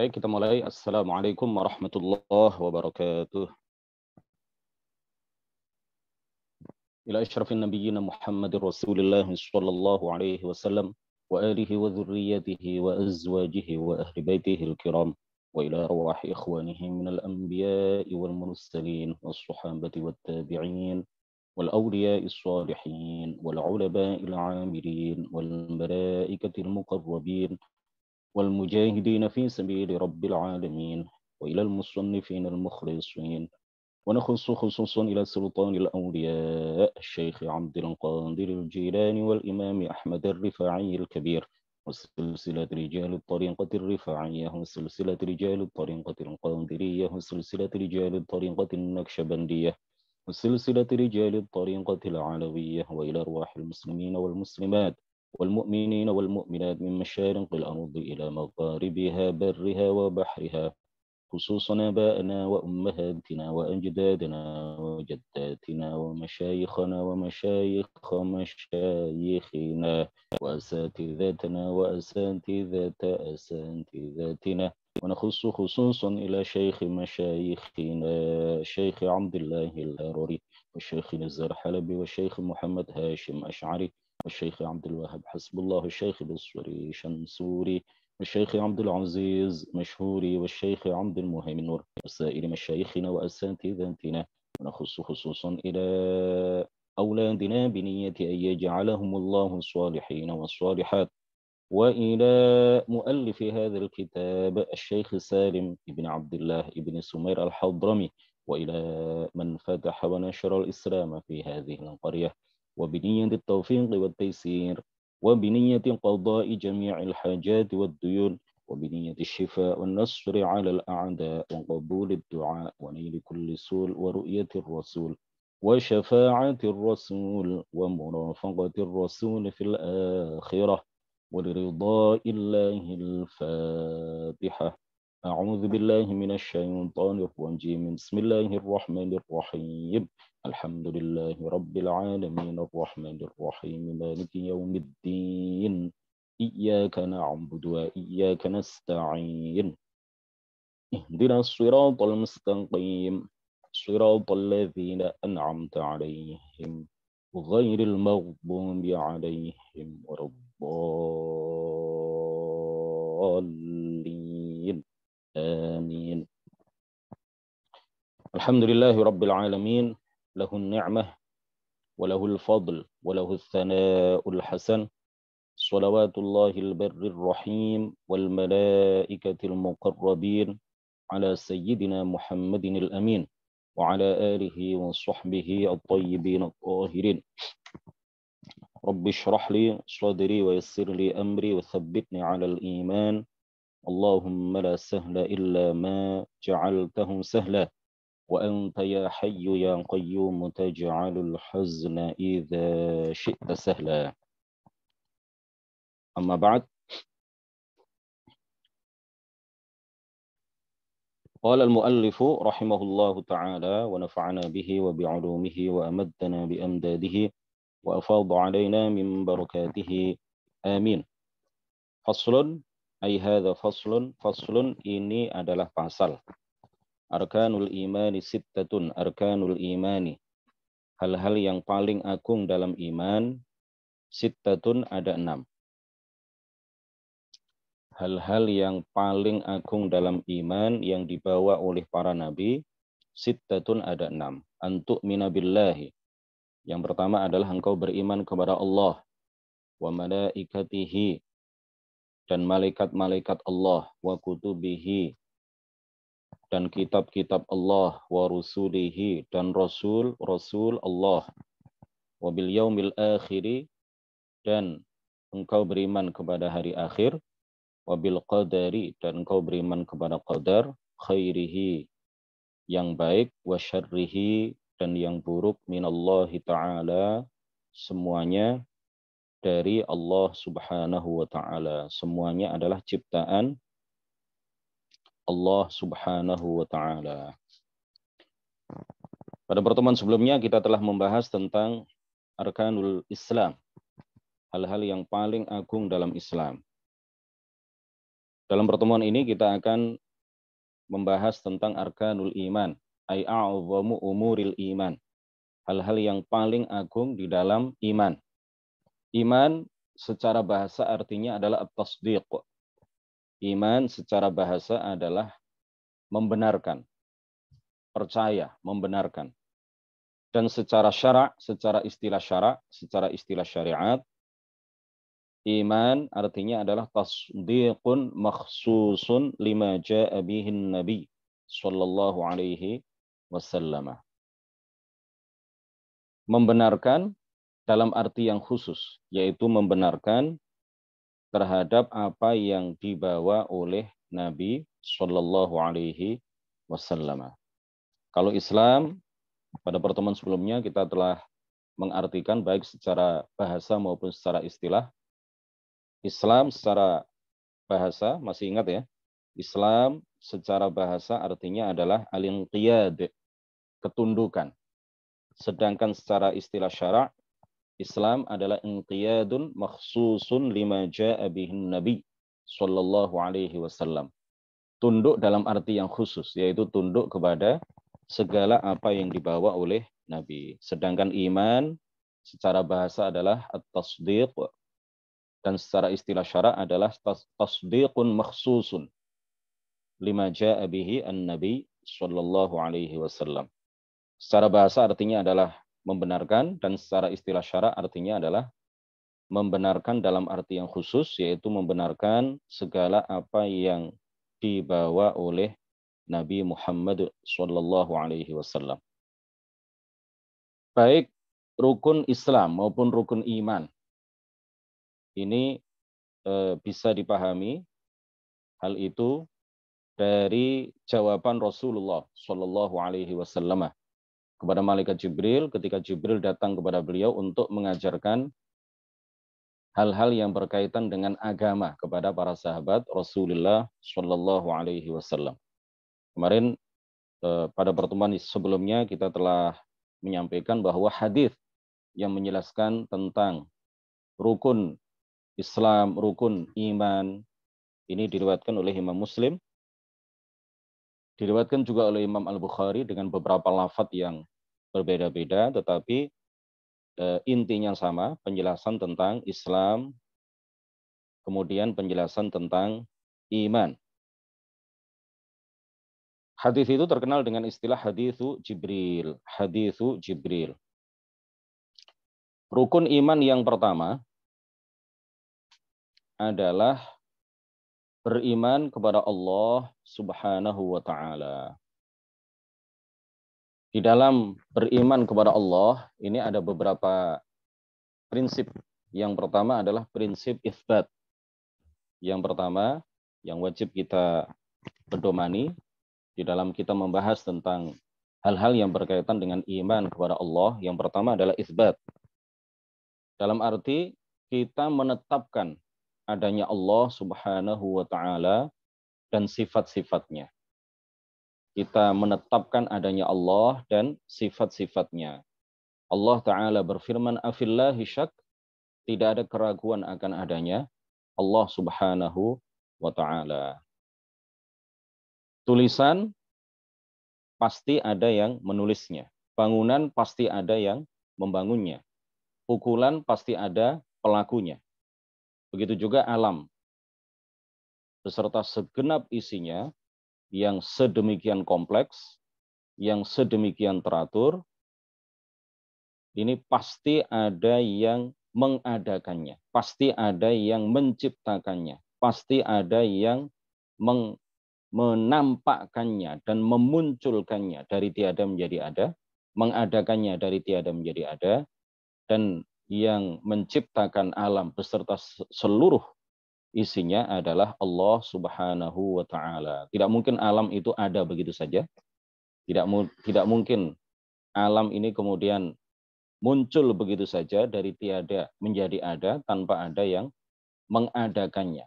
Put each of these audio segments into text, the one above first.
Baik, kita mulai. Assalamualaikum warahmatullahi wabarakatuh. إلى أشرف النبيين محمد رسول الله صلى الله عليه وسلم وآله وذريته وأزواجه وأهل بيته الكرام وإلى أرواح إخوانه من الأنبياء والمرسلين والصحابة والتابعين والأولياء الصالحين والعلماء العاملين والملائكة المقربين والمجاهدين في سبيل رب العالمين وإلى المصنفين المخلصين ونخص خصوصا إلى سلطان الأولياء الشيخ عبد القادر الجيلاني والإمام أحمد الرفاعي الكبير وسلسلة رجال الطريقة الرفاعية وسلسلة رجال الطريقة القادرية وسلسلة رجال الطريقة النكشبندية وسلسلة رجال الطريقة العلوية وإلى أرواح المسلمين والمسلمات والمؤمنين والمؤمنات من مشارق الأرض إلى مغاربها برها وبحرها خصوصا آباءنا وأمهاتنا وأجدادنا وجداتنا ومشايخنا ومشايخ مشايخنا وأساتذتنا وأساتذة أساتذتنا ونخص خصوصا إلى شيخ مشايخنا شيخ عبد الله الهرري والشيخ نزار حلبي والشيخ محمد هاشم أشعري الشيخ عبد الوهاب حسب الله الشيخ بصوري شمسوري والشيخ عبد العزيز مشهوري والشيخ عبد المهيمن نور وسائر مشايخنا وأساتذتنا ونخص خصوصا إلى أولادنا بنية أن يجعلهم الله الصالحين والصالحات وإلى مؤلف هذا الكتاب الشيخ سالم بن عبد الله بن سمير الحضرمي وإلى من فتح ونشر الإسلام في هذه القرية وبنية التوفيق والتيسير وبنية قضاء جميع الحاجات والديون وبنية الشفاء والنصر على الأعداء وقبول الدعاء ونيل كل سول ورؤية الرسول وشفاعة الرسول ومرافقة الرسول في الآخرة ولرضاء الله الفاتحة أعوذ بالله من الشيطان الرجيم بسم الله الرحمن الرحيم الحمد لله رب العالمين الرحمن الرحيم مالك يوم الدين إياك نعبد وإياك نستعين اهدنا الصراط المستقيم صراط الذين أنعمت عليهم غير المغضوب عليهم ورب الضالين آمين الحمد لله رب العالمين له النعمة وله الفضل وله الثناء الحسن صلوات الله البر الرحيم والملائكة المقربين على سيدنا محمد الأمين وعلى آله وصحبه الطيبين الطاهرين رب اشرح لي صدري ويسر لي أمري وثبتني على الإيمان اللهم لا سهل إلا ما جعلته سهلا وأنت يا حي يا قيوم تجعل الحزن إذا شئت سهلا أما بعد قال المؤلف رحمه الله تعالى ونفعنا به وبعلومه وأمدنا بأمداده وأفاض علينا من بركاته آمين فصل أي هذا فصل فصل إني adalah pasal Arkanul imani sittatun arkanul imani. Hal-hal yang paling agung dalam iman sittatun ada enam. Hal-hal yang paling agung dalam iman yang dibawa oleh para nabi sittatun ada enam. Antuk minabillahi. Yang pertama adalah engkau beriman kepada Allah wa malaikatihi dan malaikat-malaikat Allah wa kutubihi dan kitab-kitab Allah wa rusulihi dan rasul rasul Allah wa yaumil akhiri dan engkau beriman kepada hari akhir wa qadari dan engkau beriman kepada qadar khairihi yang baik wa syarrihi dan yang buruk minallahi taala semuanya dari Allah Subhanahu wa taala semuanya adalah ciptaan Allah Subhanahu wa taala. Pada pertemuan sebelumnya kita telah membahas tentang arkanul Islam, hal-hal yang paling agung dalam Islam. Dalam pertemuan ini kita akan membahas tentang arkanul iman, ai a'zamu umuril iman. Hal-hal yang paling agung di dalam iman. Iman secara bahasa artinya adalah at-tasdiq, Iman secara bahasa adalah membenarkan, percaya, membenarkan. Dan secara syarak, secara istilah syarak, secara istilah syariat, iman artinya adalah tasdiqun makhsusun lima ja'a nabi sallallahu alaihi wasallam. Membenarkan dalam arti yang khusus, yaitu membenarkan terhadap apa yang dibawa oleh Nabi Shallallahu Alaihi Wasallam. Kalau Islam pada pertemuan sebelumnya kita telah mengartikan baik secara bahasa maupun secara istilah. Islam secara bahasa masih ingat ya? Islam secara bahasa artinya adalah al-inqiyad, ketundukan. Sedangkan secara istilah syarak Islam adalah inqiyadun makhsusun lima ja'a nabi sallallahu alaihi wasallam. Tunduk dalam arti yang khusus yaitu tunduk kepada segala apa yang dibawa oleh nabi. Sedangkan iman secara bahasa adalah at-tasdiq dan secara istilah syara adalah tasdiqun makhsusun lima ja'a bihi nabi sallallahu alaihi wasallam. Secara bahasa artinya adalah membenarkan dan secara istilah syara artinya adalah membenarkan dalam arti yang khusus yaitu membenarkan segala apa yang dibawa oleh Nabi Muhammad Shallallahu Alaihi Wasallam. Baik rukun Islam maupun rukun iman ini eh, bisa dipahami hal itu dari jawaban Rasulullah Shallallahu Alaihi Wasallam kepada malaikat Jibril ketika Jibril datang kepada beliau untuk mengajarkan hal-hal yang berkaitan dengan agama kepada para sahabat Rasulullah Shallallahu Alaihi Wasallam. Kemarin eh, pada pertemuan sebelumnya kita telah menyampaikan bahwa hadis yang menjelaskan tentang rukun Islam, rukun iman ini diriwayatkan oleh Imam Muslim Diriwayatkan juga oleh Imam Al-Bukhari dengan beberapa lafat yang berbeda-beda, tetapi eh, intinya sama, penjelasan tentang Islam, kemudian penjelasan tentang iman. Hadis itu terkenal dengan istilah hadithu Jibril. Hadithu Jibril. Rukun iman yang pertama adalah beriman kepada Allah Subhanahu wa taala. Di dalam beriman kepada Allah ini ada beberapa prinsip. Yang pertama adalah prinsip isbat. Yang pertama yang wajib kita pedomani di dalam kita membahas tentang hal-hal yang berkaitan dengan iman kepada Allah. Yang pertama adalah isbat. Dalam arti kita menetapkan adanya Allah Subhanahu wa taala dan sifat-sifatnya. Kita menetapkan adanya Allah dan sifat-sifatnya. Allah taala berfirman afillahi syak tidak ada keraguan akan adanya Allah Subhanahu wa taala. Tulisan pasti ada yang menulisnya. Bangunan pasti ada yang membangunnya. Pukulan pasti ada pelakunya. Begitu juga alam beserta segenap isinya yang sedemikian kompleks, yang sedemikian teratur, ini pasti ada yang mengadakannya, pasti ada yang menciptakannya, pasti ada yang meng menampakkannya dan memunculkannya dari tiada menjadi ada, mengadakannya dari tiada menjadi ada, dan yang menciptakan alam beserta seluruh isinya adalah Allah Subhanahu wa taala. Tidak mungkin alam itu ada begitu saja. Tidak tidak mungkin alam ini kemudian muncul begitu saja dari tiada menjadi ada tanpa ada yang mengadakannya.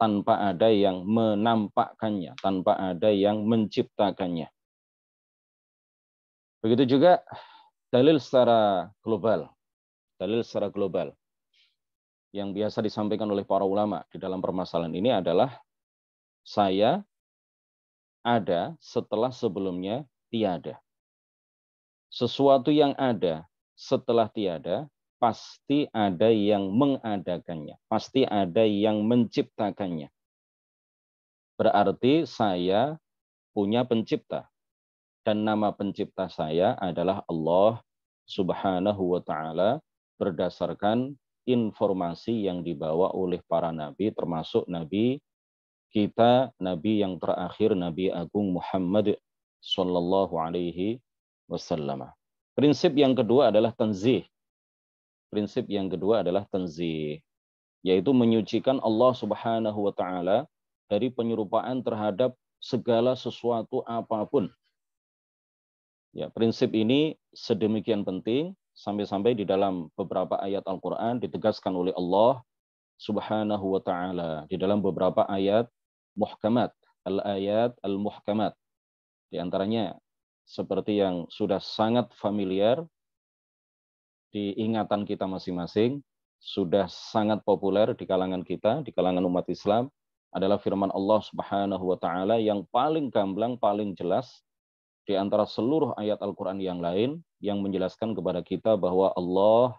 Tanpa ada yang menampakkannya, tanpa ada yang menciptakannya. Begitu juga dalil secara global dalil secara global yang biasa disampaikan oleh para ulama di dalam permasalahan ini adalah saya ada setelah sebelumnya tiada. Sesuatu yang ada setelah tiada pasti ada yang mengadakannya, pasti ada yang menciptakannya. Berarti saya punya pencipta dan nama pencipta saya adalah Allah Subhanahu wa taala berdasarkan informasi yang dibawa oleh para nabi termasuk nabi kita nabi yang terakhir nabi agung Muhammad sallallahu alaihi wasallam. Prinsip yang kedua adalah tanzih. Prinsip yang kedua adalah tanzih yaitu menyucikan Allah Subhanahu wa taala dari penyerupaan terhadap segala sesuatu apapun. Ya, prinsip ini sedemikian penting sampai-sampai di dalam beberapa ayat Al-Quran ditegaskan oleh Allah Subhanahu wa Ta'ala di dalam beberapa ayat muhkamat, al-ayat al-muhkamat. Di antaranya seperti yang sudah sangat familiar di ingatan kita masing-masing, sudah sangat populer di kalangan kita, di kalangan umat Islam, adalah firman Allah Subhanahu wa taala yang paling gamblang, paling jelas di antara seluruh ayat Al-Quran yang lain yang menjelaskan kepada kita bahwa Allah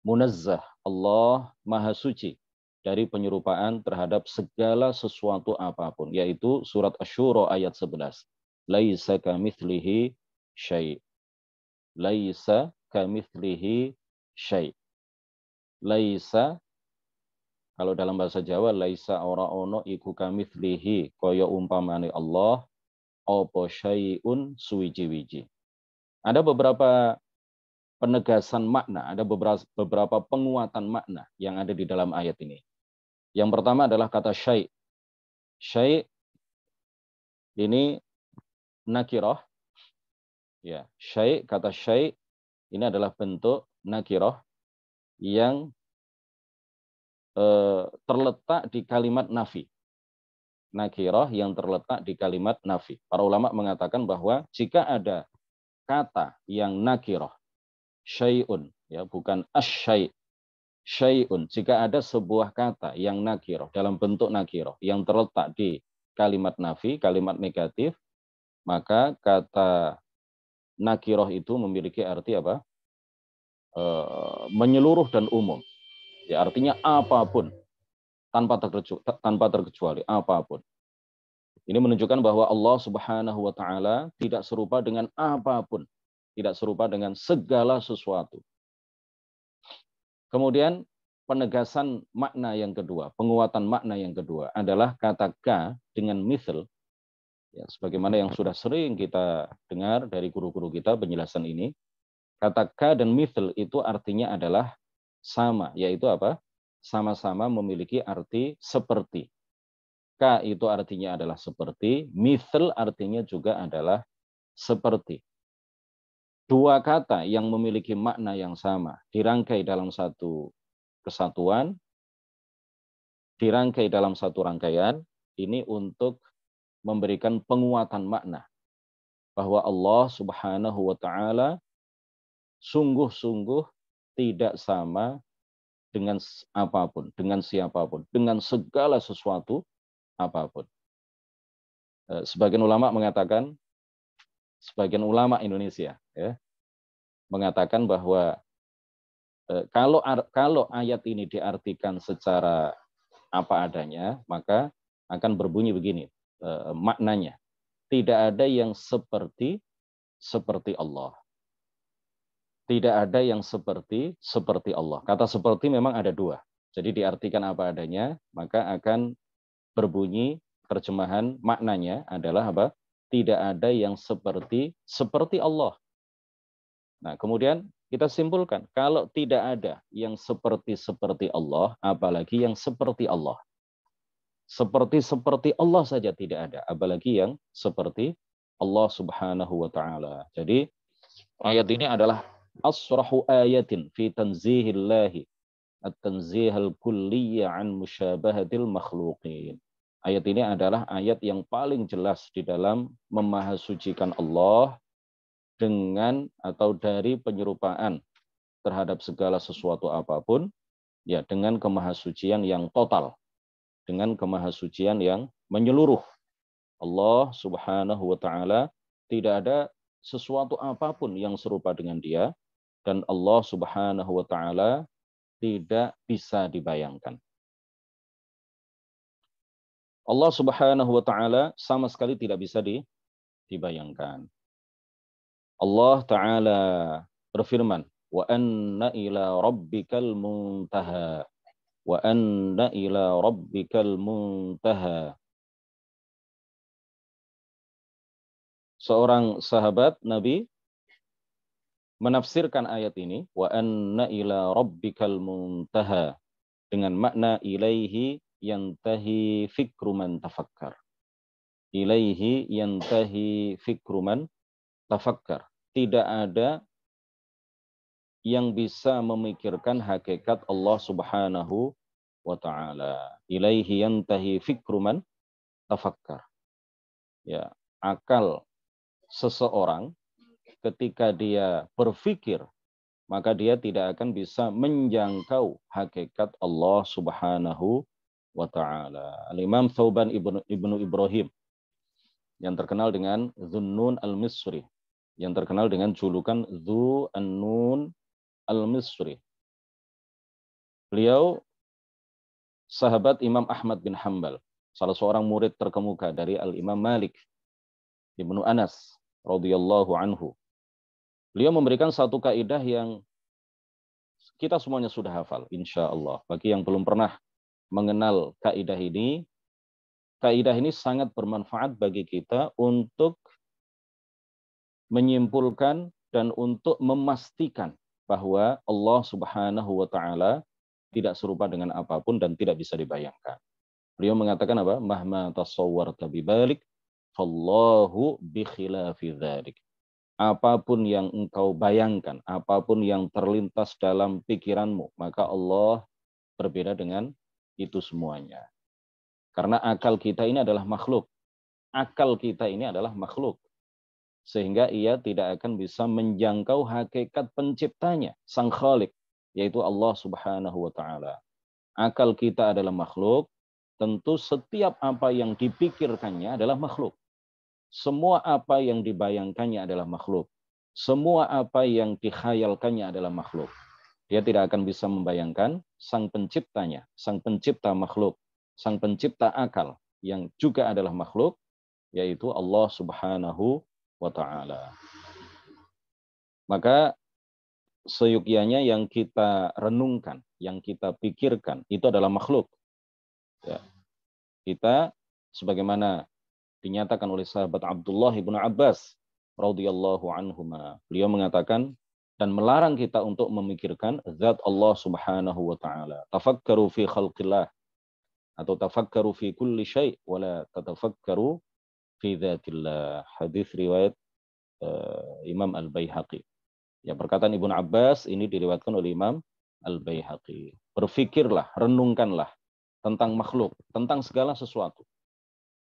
munazzah, Allah maha suci dari penyerupaan terhadap segala sesuatu apapun, yaitu surat Ashura ayat 11. Laisa kamithlihi syai. Laisa kamithlihi syai. Laisa kalau dalam bahasa Jawa laisa ora ono iku kamithlihi koyo umpamani Allah opo syai'un suwiji-wiji. Ada beberapa penegasan makna, ada beberapa, penguatan makna yang ada di dalam ayat ini. Yang pertama adalah kata syai. Syai ini nakiroh. Ya, syai kata syai ini adalah bentuk nakiroh yang eh, terletak di kalimat nafi nakirah yang terletak di kalimat nafi. Para ulama mengatakan bahwa jika ada kata yang nakirah, syai'un, ya bukan asyai, syai'un. Jika ada sebuah kata yang nakirah dalam bentuk nakirah yang terletak di kalimat nafi, kalimat negatif, maka kata nakirah itu memiliki arti apa? Eh, menyeluruh dan umum. Ya artinya apapun tanpa terkecuali, tanpa terkecuali apapun. Ini menunjukkan bahwa Allah Subhanahu wa taala tidak serupa dengan apapun, tidak serupa dengan segala sesuatu. Kemudian penegasan makna yang kedua, penguatan makna yang kedua adalah kata ka dengan misal ya, sebagaimana yang sudah sering kita dengar dari guru-guru kita penjelasan ini, kata ka dan misal itu artinya adalah sama, yaitu apa? sama-sama memiliki arti seperti. Ka itu artinya adalah seperti, mithl artinya juga adalah seperti. Dua kata yang memiliki makna yang sama dirangkai dalam satu kesatuan, dirangkai dalam satu rangkaian, ini untuk memberikan penguatan makna bahwa Allah Subhanahu wa taala sungguh-sungguh tidak sama dengan apapun, dengan siapapun, dengan segala sesuatu apapun. Eh, sebagian ulama mengatakan, sebagian ulama Indonesia ya, mengatakan bahwa eh, kalau kalau ayat ini diartikan secara apa adanya, maka akan berbunyi begini eh, maknanya. Tidak ada yang seperti seperti Allah. Tidak ada yang seperti seperti Allah. Kata seperti memang ada dua. Jadi diartikan apa adanya, maka akan berbunyi terjemahan maknanya adalah apa? Tidak ada yang seperti seperti Allah. Nah, kemudian kita simpulkan, kalau tidak ada yang seperti seperti Allah, apalagi yang seperti Allah. Seperti seperti Allah saja tidak ada, apalagi yang seperti Allah Subhanahu wa taala. Jadi ayat ini adalah asrahu ayatin fi tanzihillahi at-tanzihal kulliyya an musyabahatil makhluqin. Ayat ini adalah ayat yang paling jelas di dalam memahasucikan Allah dengan atau dari penyerupaan terhadap segala sesuatu apapun ya dengan kemahasucian yang total dengan kemahasucian yang menyeluruh Allah Subhanahu wa taala tidak ada sesuatu apapun yang serupa dengan dia dan Allah Subhanahu wa taala tidak bisa dibayangkan. Allah Subhanahu wa taala sama sekali tidak bisa di, dibayangkan. Allah taala berfirman, "Wa anna ila rabbikal muntaha." Wa anna ila rabbikal muntaha. Seorang sahabat Nabi menafsirkan ayat ini wa anna ila rabbikal muntaha dengan makna ilaihi yantahi fikru man tafakkar. Ilaihi yantahi fikru man tafakkar. Tidak ada yang bisa memikirkan hakikat Allah Subhanahu wa taala. Ilaihi yantahi fikru man tafakkar. Ya, akal seseorang ketika dia berpikir, maka dia tidak akan bisa menjangkau hakikat Allah Subhanahu wa taala. Al-Imam Thauban Ibnu Ibnu Ibrahim yang terkenal dengan Zunnun Al-Misri, yang terkenal dengan julukan Zu An-Nun Al-Misri. Beliau sahabat Imam Ahmad bin Hambal, salah seorang murid terkemuka dari Al-Imam Malik Ibnu Anas radhiyallahu anhu Beliau memberikan satu kaidah yang kita semuanya sudah hafal, insya Allah. Bagi yang belum pernah mengenal kaidah ini, kaidah ini sangat bermanfaat bagi kita untuk menyimpulkan dan untuk memastikan bahwa Allah Subhanahu wa taala tidak serupa dengan apapun dan tidak bisa dibayangkan. Beliau mengatakan apa? Mahma tasawwarta bibalik fallahu bi khilafi apapun yang engkau bayangkan, apapun yang terlintas dalam pikiranmu, maka Allah berbeda dengan itu semuanya. Karena akal kita ini adalah makhluk. Akal kita ini adalah makhluk. Sehingga ia tidak akan bisa menjangkau hakikat penciptanya, sang khalik, yaitu Allah subhanahu wa ta'ala. Akal kita adalah makhluk, tentu setiap apa yang dipikirkannya adalah makhluk. Semua apa yang dibayangkannya adalah makhluk. Semua apa yang dikhayalkannya adalah makhluk. Dia tidak akan bisa membayangkan sang penciptanya, sang pencipta makhluk, sang pencipta akal yang juga adalah makhluk, yaitu Allah Subhanahu wa taala. Maka seyukianya yang kita renungkan, yang kita pikirkan itu adalah makhluk. Ya. Kita sebagaimana dinyatakan oleh sahabat Abdullah ibnu Abbas radhiyallahu anhuma. Beliau mengatakan dan melarang kita untuk memikirkan zat Allah Subhanahu wa taala. Tafakkaru fi khalqillah atau tafakkaru fi kulli syai wa la tatafakkaru fi dzatillah. Hadis riwayat uh, Imam Al-Baihaqi. Ya perkataan Ibnu Abbas ini diriwayatkan oleh Imam Al-Baihaqi. Berfikirlah, renungkanlah tentang makhluk, tentang segala sesuatu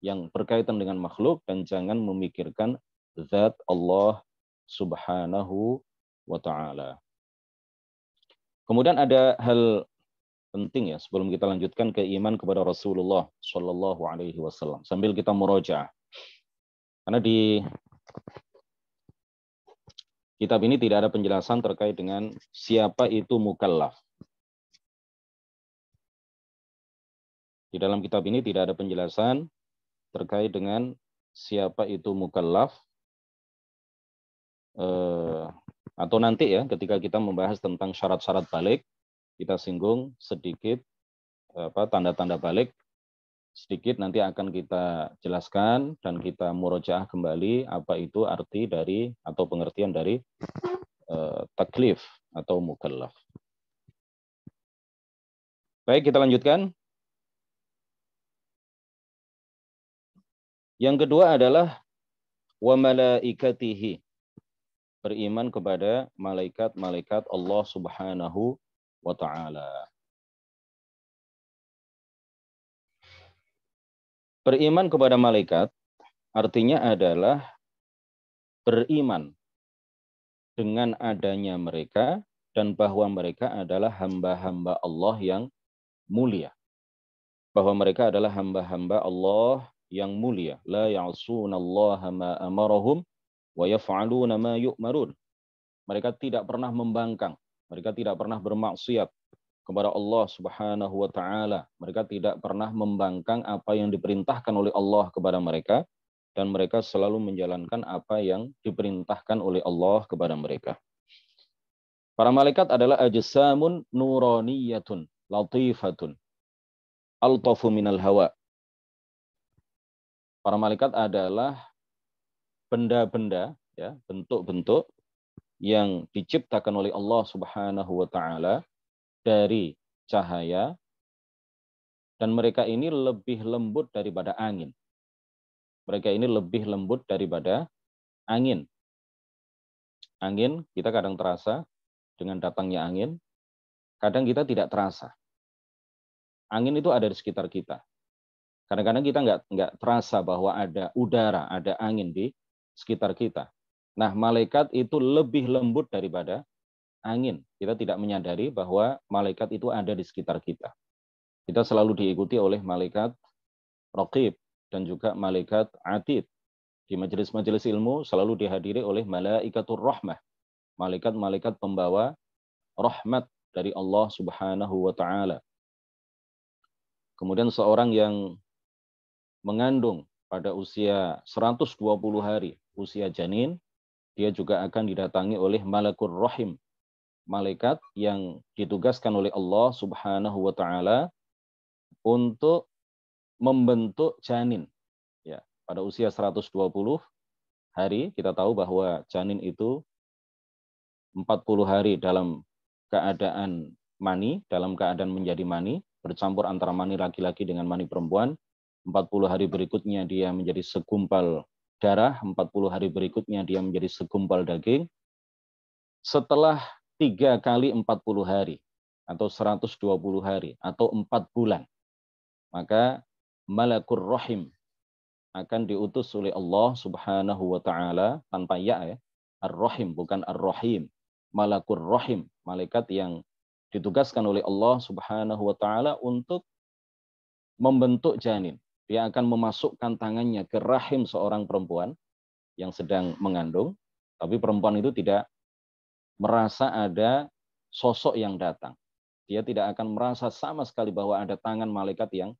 yang berkaitan dengan makhluk dan jangan memikirkan zat Allah Subhanahu wa taala. Kemudian ada hal penting ya sebelum kita lanjutkan ke iman kepada Rasulullah Shallallahu alaihi wasallam sambil kita murojaah. Karena di kitab ini tidak ada penjelasan terkait dengan siapa itu mukallaf. Di dalam kitab ini tidak ada penjelasan terkait dengan siapa itu mukallaf eh, atau nanti ya ketika kita membahas tentang syarat-syarat balik kita singgung sedikit apa tanda-tanda balik sedikit nanti akan kita jelaskan dan kita murojaah kembali apa itu arti dari atau pengertian dari eh, taklif atau mukallaf. Baik, kita lanjutkan. Yang kedua adalah wa malaikatihi. Beriman kepada malaikat-malaikat Allah Subhanahu wa taala. Beriman kepada malaikat artinya adalah beriman dengan adanya mereka dan bahwa mereka adalah hamba-hamba Allah yang mulia. Bahwa mereka adalah hamba-hamba Allah yang mulia. La ya'sunallaha ma amarahum wa yaf'aluna ma yu'marun. Mereka tidak pernah membangkang. Mereka tidak pernah bermaksiat kepada Allah Subhanahu wa taala. Mereka tidak pernah membangkang apa yang diperintahkan oleh Allah kepada mereka dan mereka selalu menjalankan apa yang diperintahkan oleh Allah kepada mereka. Para malaikat adalah ajsamun nuraniyatun latifatun altafu minal hawa Para malaikat adalah benda-benda, ya, bentuk-bentuk yang diciptakan oleh Allah Subhanahu wa taala dari cahaya dan mereka ini lebih lembut daripada angin. Mereka ini lebih lembut daripada angin. Angin kita kadang terasa dengan datangnya angin, kadang kita tidak terasa. Angin itu ada di sekitar kita. Kadang-kadang kita nggak nggak terasa bahwa ada udara, ada angin di sekitar kita. Nah, malaikat itu lebih lembut daripada angin. Kita tidak menyadari bahwa malaikat itu ada di sekitar kita. Kita selalu diikuti oleh malaikat rokib dan juga malaikat atid. Di majelis-majelis ilmu selalu dihadiri oleh malaikatur rahmah. Malaikat-malaikat pembawa rahmat dari Allah Subhanahu wa taala. Kemudian seorang yang mengandung pada usia 120 hari usia janin, dia juga akan didatangi oleh malakur rahim, malaikat yang ditugaskan oleh Allah Subhanahu wa taala untuk membentuk janin. Ya, pada usia 120 hari kita tahu bahwa janin itu 40 hari dalam keadaan mani, dalam keadaan menjadi mani, bercampur antara mani laki-laki dengan mani perempuan, 40 hari berikutnya dia menjadi segumpal darah, 40 hari berikutnya dia menjadi segumpal daging. Setelah tiga kali 40 hari atau 120 hari atau empat bulan, maka malakur rahim akan diutus oleh Allah Subhanahu wa taala tanpa ya ya. Ar-Rahim bukan Ar-Rahim. rohim, Rahim, malaikat yang ditugaskan oleh Allah Subhanahu wa taala untuk membentuk janin. Dia akan memasukkan tangannya ke rahim seorang perempuan yang sedang mengandung, tapi perempuan itu tidak merasa ada sosok yang datang. Dia tidak akan merasa sama sekali bahwa ada tangan malaikat yang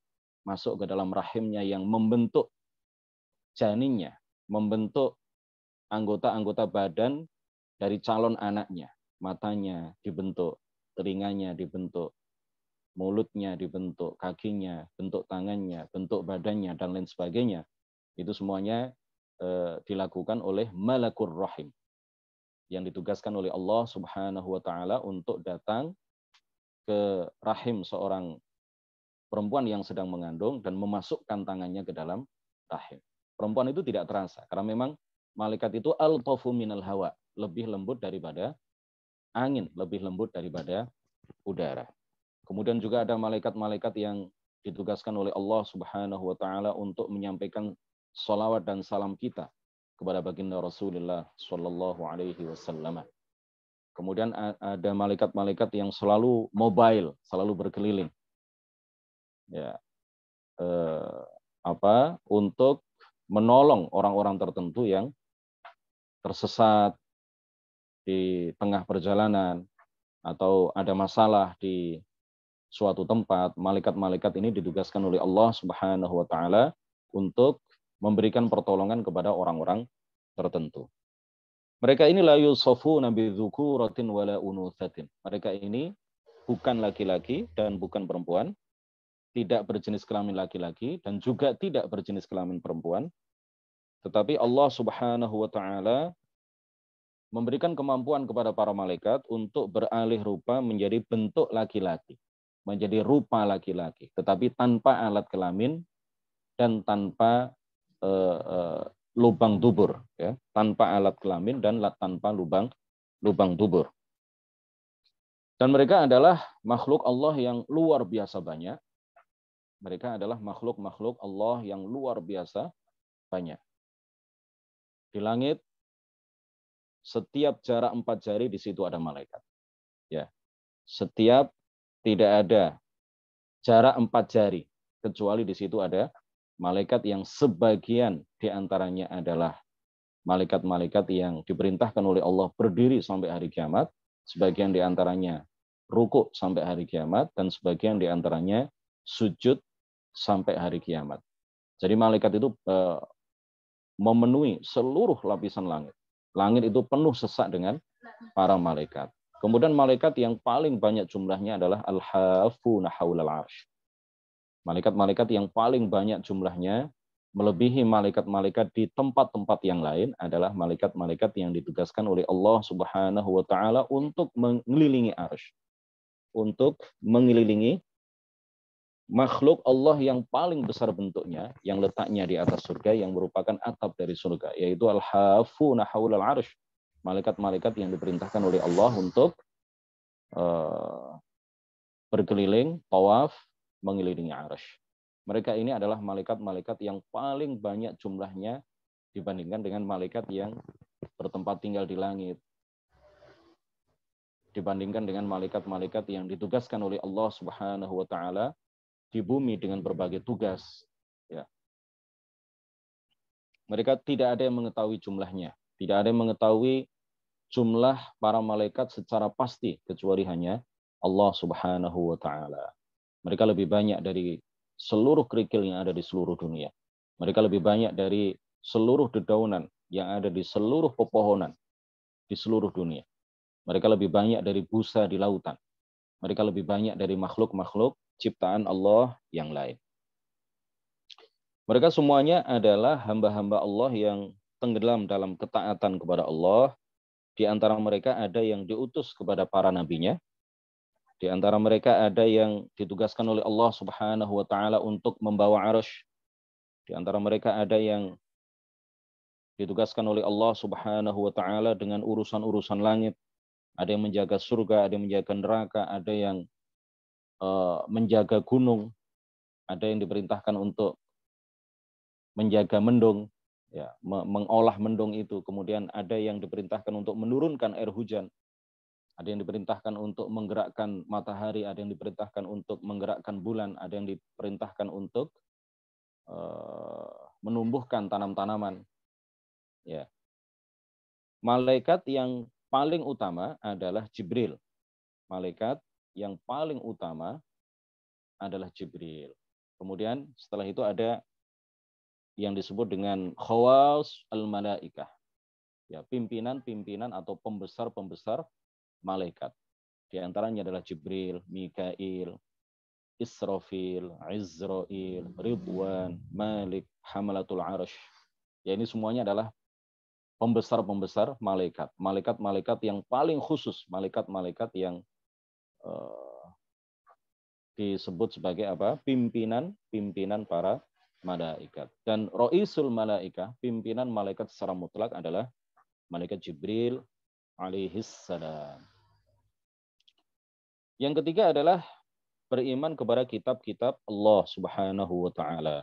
masuk ke dalam rahimnya yang membentuk janinnya, membentuk anggota-anggota badan dari calon anaknya. Matanya dibentuk, telinganya dibentuk, mulutnya dibentuk, kakinya, bentuk tangannya, bentuk badannya, dan lain sebagainya. Itu semuanya eh, dilakukan oleh Malakur Rahim yang ditugaskan oleh Allah Subhanahu wa taala untuk datang ke rahim seorang perempuan yang sedang mengandung dan memasukkan tangannya ke dalam rahim. Perempuan itu tidak terasa karena memang malaikat itu al minal hawa, lebih lembut daripada angin, lebih lembut daripada udara. Kemudian juga ada malaikat-malaikat yang ditugaskan oleh Allah Subhanahu wa taala untuk menyampaikan salawat dan salam kita kepada baginda Rasulullah Shallallahu alaihi wasallam. Kemudian ada malaikat-malaikat yang selalu mobile, selalu berkeliling. Ya. Eh, apa? Untuk menolong orang-orang tertentu yang tersesat di tengah perjalanan atau ada masalah di suatu tempat, malaikat-malaikat ini ditugaskan oleh Allah Subhanahu wa taala untuk memberikan pertolongan kepada orang-orang tertentu. Mereka ini la yusafu nabi dzukuratin wala unuthatin. Mereka ini bukan laki-laki dan bukan perempuan, tidak berjenis kelamin laki-laki dan juga tidak berjenis kelamin perempuan. Tetapi Allah Subhanahu wa taala memberikan kemampuan kepada para malaikat untuk beralih rupa menjadi bentuk laki-laki menjadi rupa laki-laki, tetapi tanpa alat kelamin dan tanpa uh, uh, lubang dubur, ya, tanpa alat kelamin dan tanpa lubang lubang dubur. Dan mereka adalah makhluk Allah yang luar biasa banyak. Mereka adalah makhluk-makhluk Allah yang luar biasa banyak. Di langit, setiap jarak empat jari di situ ada malaikat. Ya, setiap tidak ada jarak empat jari, kecuali di situ ada malaikat yang sebagian diantaranya adalah malaikat-malaikat yang diperintahkan oleh Allah berdiri sampai hari kiamat, sebagian diantaranya rukuk sampai hari kiamat, dan sebagian diantaranya sujud sampai hari kiamat. Jadi malaikat itu eh, memenuhi seluruh lapisan langit. Langit itu penuh sesak dengan para malaikat. Kemudian malaikat yang paling banyak jumlahnya adalah al-hafuna haulal arsh. Malaikat-malaikat yang paling banyak jumlahnya melebihi malaikat-malaikat di tempat-tempat yang lain adalah malaikat-malaikat yang ditugaskan oleh Allah Subhanahu wa taala untuk mengelilingi arsy. Untuk mengelilingi makhluk Allah yang paling besar bentuknya yang letaknya di atas surga yang merupakan atap dari surga yaitu al-hafuna haulal arsy malaikat-malaikat yang diperintahkan oleh Allah untuk eh, berkeliling, tawaf, mengelilingi arsh. Mereka ini adalah malaikat-malaikat yang paling banyak jumlahnya dibandingkan dengan malaikat yang bertempat tinggal di langit. Dibandingkan dengan malaikat-malaikat yang ditugaskan oleh Allah Subhanahu wa taala di bumi dengan berbagai tugas, ya. Mereka tidak ada yang mengetahui jumlahnya. Tidak ada yang mengetahui jumlah para malaikat secara pasti kecuali hanya Allah Subhanahu wa taala. Mereka lebih banyak dari seluruh kerikil yang ada di seluruh dunia. Mereka lebih banyak dari seluruh dedaunan yang ada di seluruh pepohonan di seluruh dunia. Mereka lebih banyak dari busa di lautan. Mereka lebih banyak dari makhluk-makhluk ciptaan Allah yang lain. Mereka semuanya adalah hamba-hamba Allah yang tenggelam dalam ketaatan kepada Allah. Di antara mereka ada yang diutus kepada para nabinya. Di antara mereka ada yang ditugaskan oleh Allah Subhanahu wa taala untuk membawa arus. Di antara mereka ada yang ditugaskan oleh Allah Subhanahu wa taala dengan urusan-urusan langit. Ada yang menjaga surga, ada yang menjaga neraka, ada yang eh, menjaga gunung, ada yang diperintahkan untuk menjaga mendung, ya mengolah mendung itu kemudian ada yang diperintahkan untuk menurunkan air hujan ada yang diperintahkan untuk menggerakkan matahari ada yang diperintahkan untuk menggerakkan bulan ada yang diperintahkan untuk eh, menumbuhkan tanam-tanaman ya malaikat yang paling utama adalah Jibril malaikat yang paling utama adalah Jibril kemudian setelah itu ada yang disebut dengan khawas al-malaikah. Ya, pimpinan-pimpinan atau pembesar-pembesar malaikat. Di antaranya adalah Jibril, Mikail, Israfil, Izrail, Ridwan, Malik, Hamalatul Arsh. Ya ini semuanya adalah pembesar-pembesar malaikat. Malaikat-malaikat yang paling khusus, malaikat-malaikat yang uh, disebut sebagai apa? Pimpinan, pimpinan para malaikat. Dan roisul malaikat pimpinan malaikat secara mutlak adalah malaikat Jibril alaihissalam. Yang ketiga adalah beriman kepada kitab-kitab Allah Subhanahu wa taala.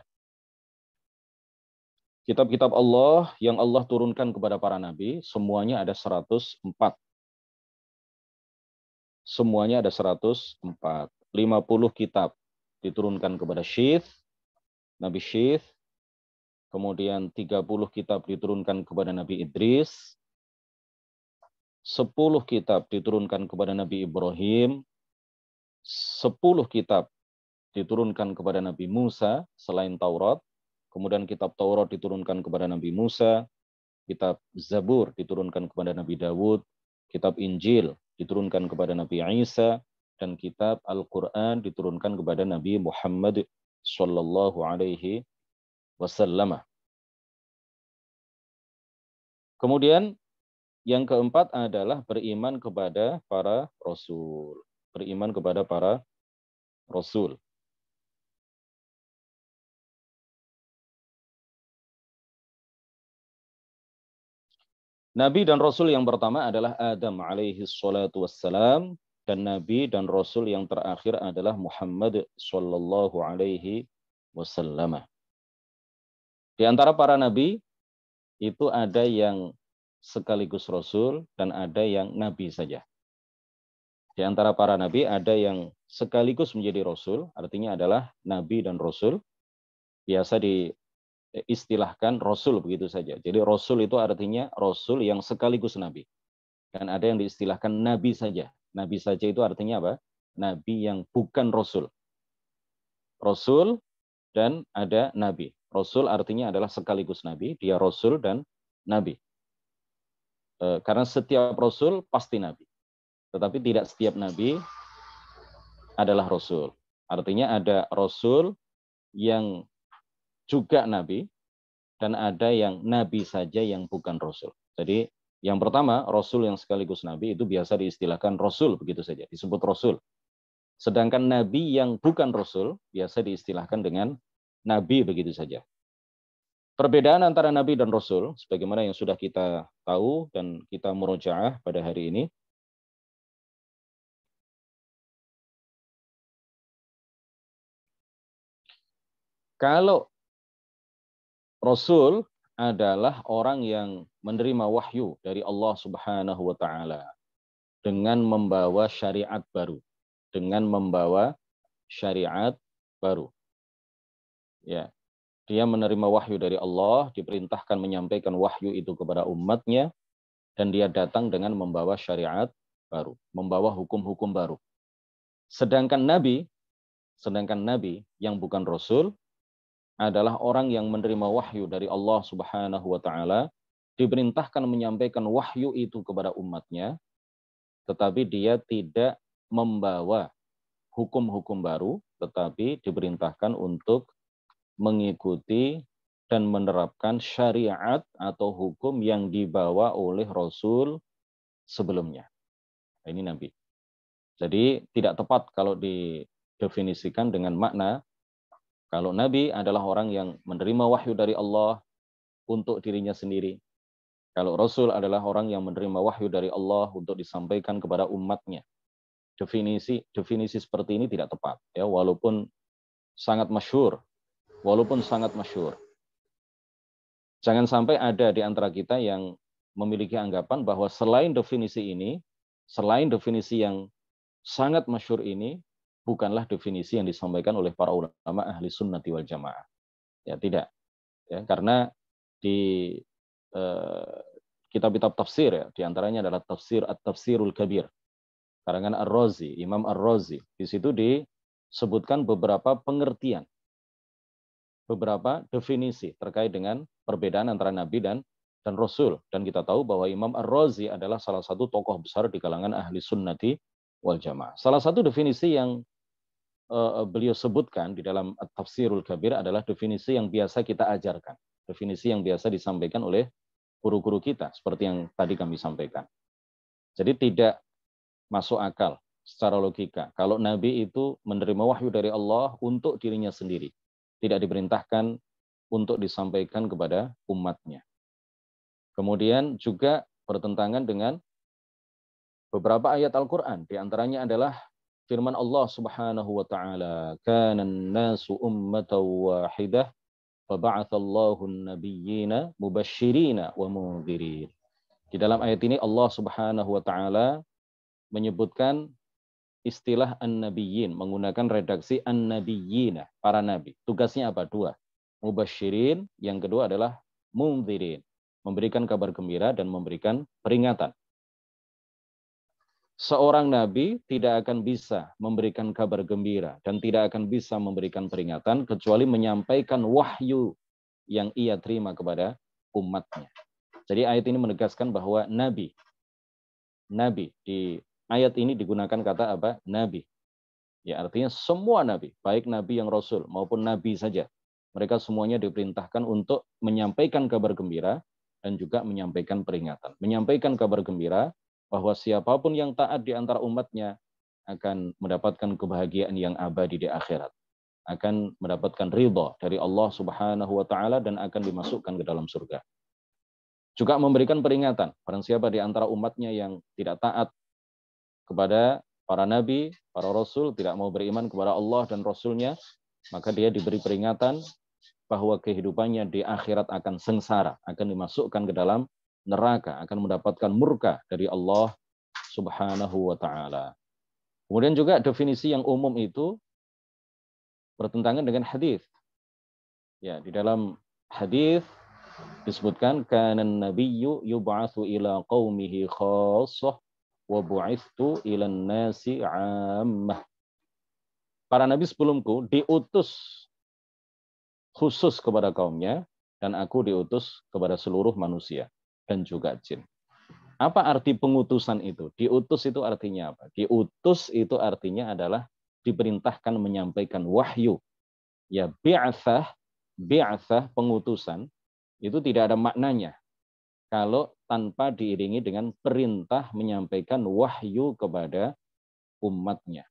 Kitab-kitab Allah yang Allah turunkan kepada para nabi semuanya ada 104. Semuanya ada 104. 50 kitab diturunkan kepada Syith, Nabi Syith, kemudian 30 kitab diturunkan kepada Nabi Idris, 10 kitab diturunkan kepada Nabi Ibrahim, 10 kitab diturunkan kepada Nabi Musa selain Taurat, kemudian kitab Taurat diturunkan kepada Nabi Musa, kitab Zabur diturunkan kepada Nabi Dawud, kitab Injil diturunkan kepada Nabi Isa, dan kitab Al-Quran diturunkan kepada Nabi Muhammad sallallahu alaihi wasallam. Kemudian yang keempat adalah beriman kepada para rasul. Beriman kepada para rasul. Nabi dan Rasul yang pertama adalah Adam alaihi salatu wassalam dan nabi dan rasul yang terakhir adalah Muhammad sallallahu alaihi wasallam. Di antara para nabi itu ada yang sekaligus rasul dan ada yang nabi saja. Di antara para nabi ada yang sekaligus menjadi rasul, artinya adalah nabi dan rasul. Biasa diistilahkan rasul begitu saja. Jadi rasul itu artinya rasul yang sekaligus nabi. Dan ada yang diistilahkan nabi saja, Nabi saja itu artinya apa? Nabi yang bukan Rasul. Rasul dan ada Nabi. Rasul artinya adalah sekaligus Nabi, dia Rasul dan Nabi. E, karena setiap Rasul pasti Nabi. Tetapi tidak setiap Nabi adalah Rasul. Artinya ada Rasul yang juga Nabi, dan ada yang Nabi saja yang bukan Rasul. Jadi yang pertama, Rasul yang sekaligus Nabi itu biasa diistilahkan Rasul begitu saja, disebut Rasul. Sedangkan Nabi yang bukan Rasul biasa diistilahkan dengan Nabi begitu saja. Perbedaan antara Nabi dan Rasul, sebagaimana yang sudah kita tahu dan kita murojaah pada hari ini, kalau Rasul adalah orang yang menerima wahyu dari Allah Subhanahu wa taala dengan membawa syariat baru, dengan membawa syariat baru. Ya. Dia menerima wahyu dari Allah, diperintahkan menyampaikan wahyu itu kepada umatnya dan dia datang dengan membawa syariat baru, membawa hukum-hukum baru. Sedangkan nabi, sedangkan nabi yang bukan rasul adalah orang yang menerima wahyu dari Allah Subhanahu wa taala, diperintahkan menyampaikan wahyu itu kepada umatnya, tetapi dia tidak membawa hukum-hukum baru, tetapi diperintahkan untuk mengikuti dan menerapkan syariat atau hukum yang dibawa oleh Rasul sebelumnya. Ini Nabi. Jadi tidak tepat kalau didefinisikan dengan makna kalau Nabi adalah orang yang menerima wahyu dari Allah untuk dirinya sendiri. Kalau Rasul adalah orang yang menerima wahyu dari Allah untuk disampaikan kepada umatnya. Definisi definisi seperti ini tidak tepat ya walaupun sangat masyur, walaupun sangat masyur. Jangan sampai ada di antara kita yang memiliki anggapan bahwa selain definisi ini, selain definisi yang sangat masyur ini, bukanlah definisi yang disampaikan oleh para ulama ahli sunnati wal jamaah. Ya tidak. Ya, karena di eh, kitab-kitab eh, tafsir ya, diantaranya adalah tafsir at-tafsirul kabir karangan Ar-Razi, Imam Ar-Razi. Di situ disebutkan beberapa pengertian, beberapa definisi terkait dengan perbedaan antara Nabi dan dan Rasul. Dan kita tahu bahwa Imam Ar-Razi adalah salah satu tokoh besar di kalangan ahli sunnati wal jamaah. Salah satu definisi yang Eh, eh, beliau sebutkan di dalam Tafsirul Kabir adalah definisi yang biasa kita ajarkan, definisi yang biasa disampaikan oleh guru-guru kita seperti yang tadi kami sampaikan. Jadi tidak masuk akal secara logika kalau nabi itu menerima wahyu dari Allah untuk dirinya sendiri, tidak diperintahkan untuk disampaikan kepada umatnya. Kemudian juga bertentangan dengan beberapa ayat Al-Qur'an, di antaranya adalah firman Allah Subhanahu wa taala, "Kana an-nasu ummatan wahidah فبعث nabiyyina النبيين wa mundzirin Di dalam ayat ini Allah Subhanahu wa taala menyebutkan istilah an-nabiyyin menggunakan redaksi an nabiyyina para nabi. Tugasnya apa? Dua. mubasysyirin yang kedua adalah mundzirin, memberikan kabar gembira dan memberikan peringatan seorang nabi tidak akan bisa memberikan kabar gembira dan tidak akan bisa memberikan peringatan kecuali menyampaikan wahyu yang ia terima kepada umatnya. Jadi ayat ini menegaskan bahwa nabi nabi di ayat ini digunakan kata apa? nabi. Ya artinya semua nabi, baik nabi yang rasul maupun nabi saja. Mereka semuanya diperintahkan untuk menyampaikan kabar gembira dan juga menyampaikan peringatan. Menyampaikan kabar gembira bahwa siapapun yang taat di antara umatnya akan mendapatkan kebahagiaan yang abadi di akhirat akan mendapatkan ridho dari Allah Subhanahu wa taala dan akan dimasukkan ke dalam surga. Juga memberikan peringatan barang siapa di antara umatnya yang tidak taat kepada para nabi, para rasul, tidak mau beriman kepada Allah dan rasulnya, maka dia diberi peringatan bahwa kehidupannya di akhirat akan sengsara, akan dimasukkan ke dalam neraka, akan mendapatkan murka dari Allah Subhanahu wa taala. Kemudian juga definisi yang umum itu bertentangan dengan hadis. Ya, di dalam hadis disebutkan kana nabiyyu yub'atsu ila qaumihi khassah wa bu'ithu ila nasi 'ammah. Para nabi sebelumku diutus khusus kepada kaumnya dan aku diutus kepada seluruh manusia dan juga jin. Apa arti pengutusan itu? Diutus itu artinya apa? Diutus itu artinya adalah diperintahkan menyampaikan wahyu. Ya bi'athah, bi'athah pengutusan itu tidak ada maknanya kalau tanpa diiringi dengan perintah menyampaikan wahyu kepada umatnya.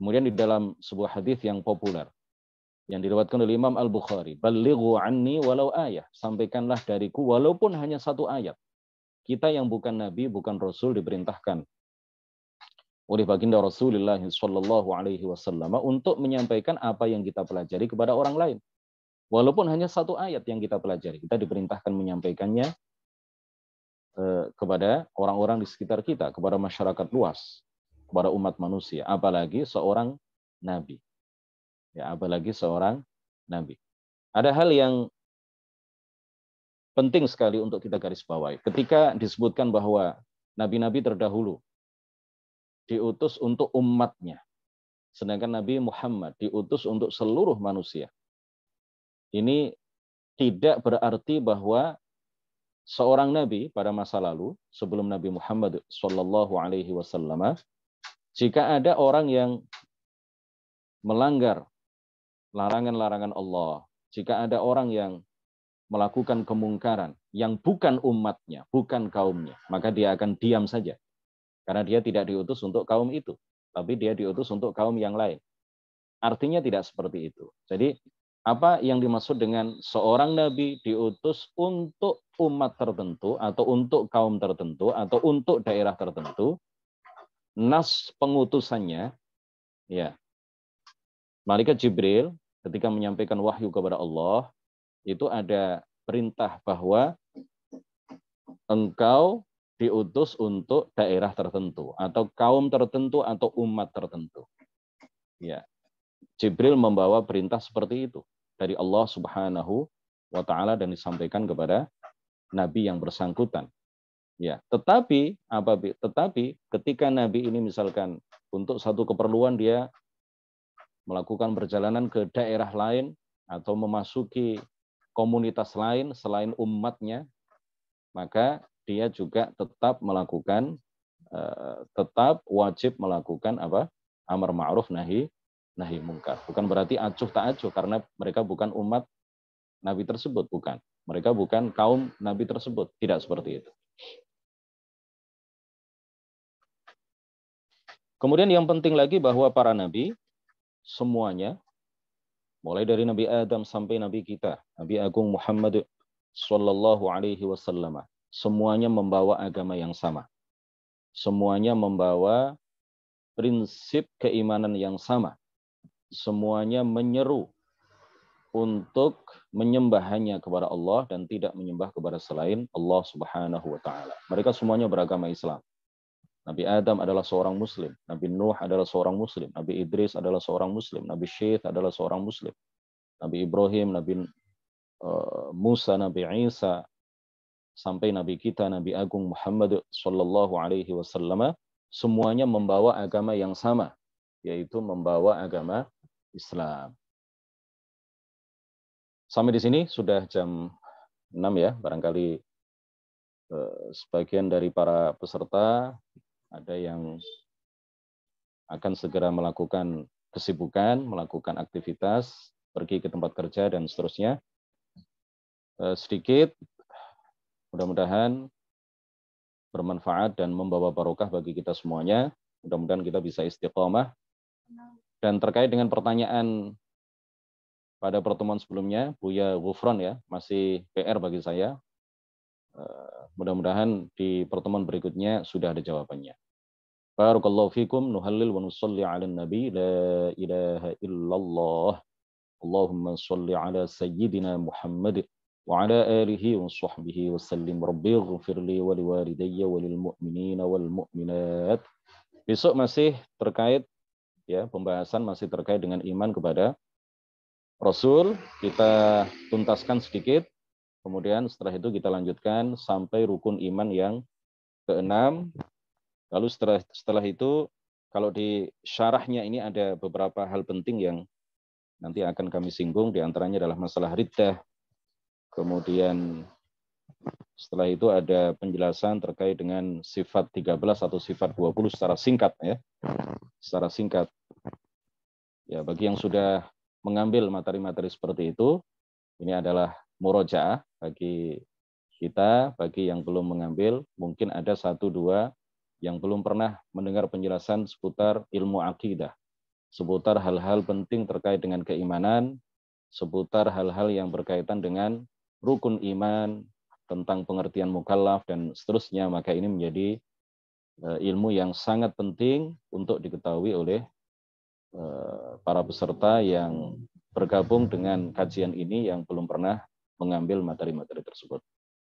Kemudian di dalam sebuah hadis yang populer, yang diriwatkan oleh Imam Al-Bukhari. Balighu anni walau ayah. Sampaikanlah dariku walaupun hanya satu ayat. Kita yang bukan Nabi, bukan Rasul diperintahkan oleh baginda Rasulullah Shallallahu Alaihi Wasallam untuk menyampaikan apa yang kita pelajari kepada orang lain. Walaupun hanya satu ayat yang kita pelajari, kita diperintahkan menyampaikannya eh, kepada orang-orang di sekitar kita, kepada masyarakat luas, kepada umat manusia, apalagi seorang nabi ya apalagi seorang nabi. Ada hal yang penting sekali untuk kita garis bawahi. Ketika disebutkan bahwa nabi-nabi terdahulu diutus untuk umatnya, sedangkan Nabi Muhammad diutus untuk seluruh manusia. Ini tidak berarti bahwa seorang nabi pada masa lalu sebelum Nabi Muhammad Shallallahu Alaihi Wasallam, jika ada orang yang melanggar larangan-larangan Allah. Jika ada orang yang melakukan kemungkaran yang bukan umatnya, bukan kaumnya, maka dia akan diam saja. Karena dia tidak diutus untuk kaum itu, tapi dia diutus untuk kaum yang lain. Artinya tidak seperti itu. Jadi apa yang dimaksud dengan seorang nabi diutus untuk umat tertentu atau untuk kaum tertentu atau untuk daerah tertentu nas pengutusannya ya Malaikat Jibril ketika menyampaikan wahyu kepada Allah, itu ada perintah bahwa engkau diutus untuk daerah tertentu atau kaum tertentu atau umat tertentu. Ya. Jibril membawa perintah seperti itu dari Allah Subhanahu wa taala dan disampaikan kepada nabi yang bersangkutan. Ya, tetapi apa tetapi ketika nabi ini misalkan untuk satu keperluan dia melakukan perjalanan ke daerah lain atau memasuki komunitas lain selain umatnya, maka dia juga tetap melakukan eh, tetap wajib melakukan apa? amar ma'ruf nahi nahi mungkar. Bukan berarti acuh tak acuh karena mereka bukan umat nabi tersebut, bukan. Mereka bukan kaum nabi tersebut, tidak seperti itu. Kemudian yang penting lagi bahwa para nabi semuanya, mulai dari Nabi Adam sampai Nabi kita, Nabi Agung Muhammad Sallallahu Alaihi Wasallam, semuanya membawa agama yang sama. Semuanya membawa prinsip keimanan yang sama. Semuanya menyeru untuk menyembah kepada Allah dan tidak menyembah kepada selain Allah Subhanahu wa taala. Mereka semuanya beragama Islam. Nabi Adam adalah seorang muslim, Nabi Nuh adalah seorang muslim, Nabi Idris adalah seorang muslim, Nabi Syekh adalah seorang muslim. Nabi Ibrahim, Nabi eh, Musa, Nabi Isa, sampai Nabi kita, Nabi Agung Muhammad Sallallahu Alaihi Wasallam, semuanya membawa agama yang sama, yaitu membawa agama Islam. Sampai di sini sudah jam 6 ya, barangkali eh, sebagian dari para peserta ada yang akan segera melakukan kesibukan, melakukan aktivitas, pergi ke tempat kerja, dan seterusnya. Eh, sedikit, mudah-mudahan bermanfaat dan membawa barokah bagi kita semuanya. Mudah-mudahan kita bisa istiqomah. Dan terkait dengan pertanyaan pada pertemuan sebelumnya, Buya Wufron ya, masih PR bagi saya. Eh, Mudah-mudahan di pertemuan berikutnya sudah ada jawabannya. Barakallahu fikum nuhallil wa nusalli ala nabi la ilaha illallah. Allahumma salli ala sayyidina Muhammad wa ala alihi wa sahbihi wa sallim. Rabbi ighfir li wa liwalidayya wa lil mu'minina wal mu'minat. Besok masih terkait ya pembahasan masih terkait dengan iman kepada Rasul. Kita tuntaskan sedikit Kemudian setelah itu kita lanjutkan sampai rukun iman yang keenam. Lalu setelah setelah itu kalau di syarahnya ini ada beberapa hal penting yang nanti akan kami singgung diantaranya adalah masalah riddah. Kemudian setelah itu ada penjelasan terkait dengan sifat 13 atau sifat 20 secara singkat ya. Secara singkat. Ya, bagi yang sudah mengambil materi-materi seperti itu, ini adalah murojaah bagi kita, bagi yang belum mengambil, mungkin ada satu dua yang belum pernah mendengar penjelasan seputar ilmu akidah, seputar hal-hal penting terkait dengan keimanan, seputar hal-hal yang berkaitan dengan rukun iman, tentang pengertian mukallaf dan seterusnya, maka ini menjadi eh, ilmu yang sangat penting untuk diketahui oleh eh, para peserta yang bergabung dengan kajian ini yang belum pernah mengambil materi-materi tersebut.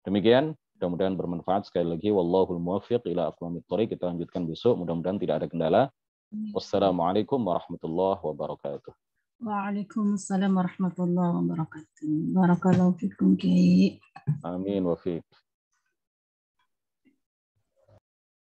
Demikian, mudah-mudahan bermanfaat sekali lagi. Wallahul muwaffiq ila aqwamit thoriq. Kita lanjutkan besok, mudah-mudahan tidak ada kendala. Wassalamualaikum warahmatullahi wabarakatuh. Waalaikumsalam warahmatullahi wabarakatuh. Barakallahu fikum, Kiai. Amin wa fiik.